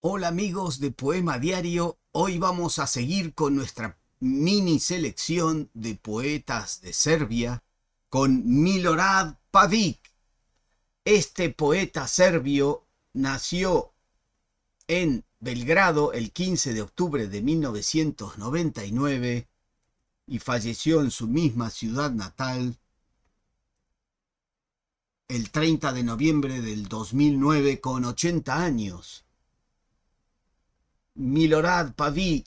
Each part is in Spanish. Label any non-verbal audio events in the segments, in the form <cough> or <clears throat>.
Hola amigos de Poema Diario, hoy vamos a seguir con nuestra mini selección de poetas de Serbia con Milorad Pavic. Este poeta serbio nació en Belgrado el 15 de octubre de 1999 y falleció en su misma ciudad natal el 30 de noviembre del 2009 con 80 años Milorad Pavic,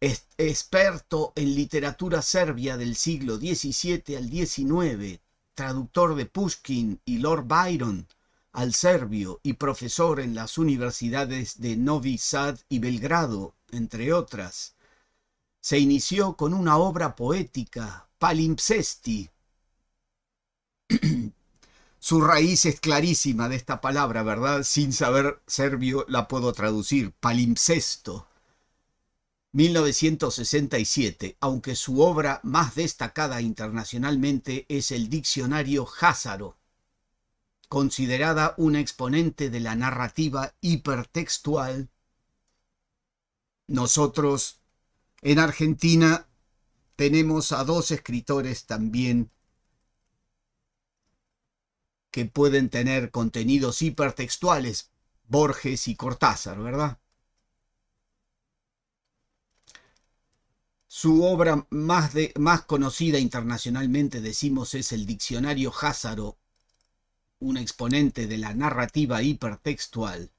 experto en literatura serbia del siglo XVII al XIX, traductor de Pushkin y Lord Byron al serbio y profesor en las universidades de Novi Sad y Belgrado, entre otras. Se inició con una obra poética, Palimpsesti, <clears throat> Su raíz es clarísima de esta palabra, ¿verdad? Sin saber serbio la puedo traducir, palimpsesto. 1967, aunque su obra más destacada internacionalmente es el diccionario Házaro, considerada un exponente de la narrativa hipertextual. Nosotros en Argentina tenemos a dos escritores también que pueden tener contenidos hipertextuales, Borges y Cortázar, ¿verdad? Su obra más, más conocida internacionalmente, decimos, es el Diccionario Házaro, un exponente de la narrativa hipertextual.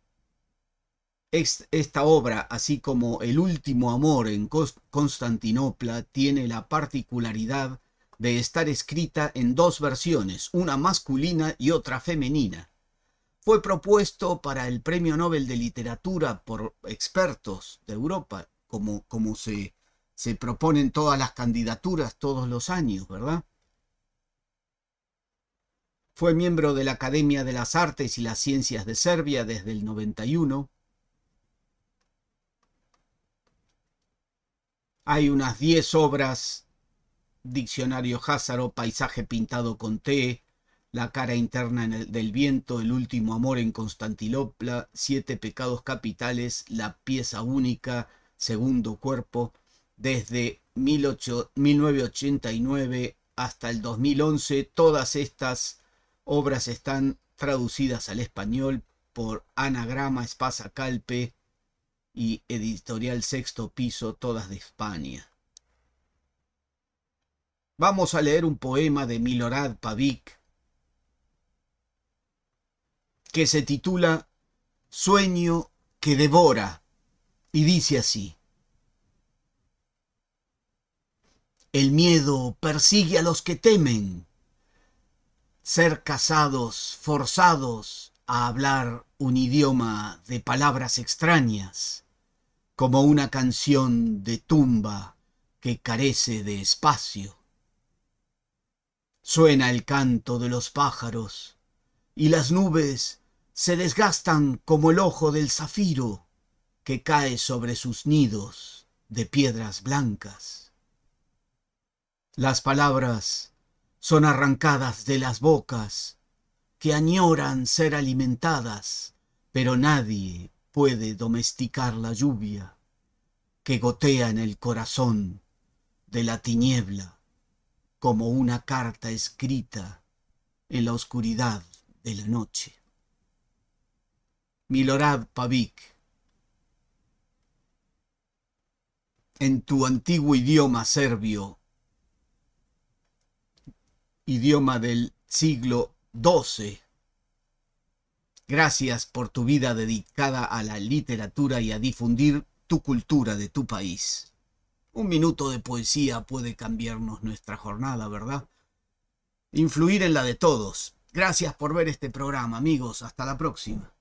Esta obra, así como El último amor en Constantinopla, tiene la particularidad de estar escrita en dos versiones, una masculina y otra femenina. Fue propuesto para el Premio Nobel de Literatura por expertos de Europa, como, como se, se proponen todas las candidaturas todos los años, ¿verdad? Fue miembro de la Academia de las Artes y las Ciencias de Serbia desde el 91. Hay unas 10 obras Diccionario Házaro, paisaje pintado con té, la cara interna del viento, el último amor en Constantinopla, siete pecados capitales, la pieza única, segundo cuerpo, desde 1989 hasta el 2011, todas estas obras están traducidas al español por Anagrama Espasa Calpe y Editorial Sexto Piso, todas de España. Vamos a leer un poema de Milorad Pavik que se titula Sueño que devora y dice así. El miedo persigue a los que temen ser casados, forzados a hablar un idioma de palabras extrañas, como una canción de tumba que carece de espacio. Suena el canto de los pájaros y las nubes se desgastan como el ojo del zafiro que cae sobre sus nidos de piedras blancas. Las palabras son arrancadas de las bocas que añoran ser alimentadas, pero nadie puede domesticar la lluvia que gotea en el corazón de la tiniebla como una carta escrita en la oscuridad de la noche. Milorad Pavic En tu antiguo idioma serbio, idioma del siglo XII, gracias por tu vida dedicada a la literatura y a difundir tu cultura de tu país. Un minuto de poesía puede cambiarnos nuestra jornada, ¿verdad? Influir en la de todos. Gracias por ver este programa, amigos. Hasta la próxima.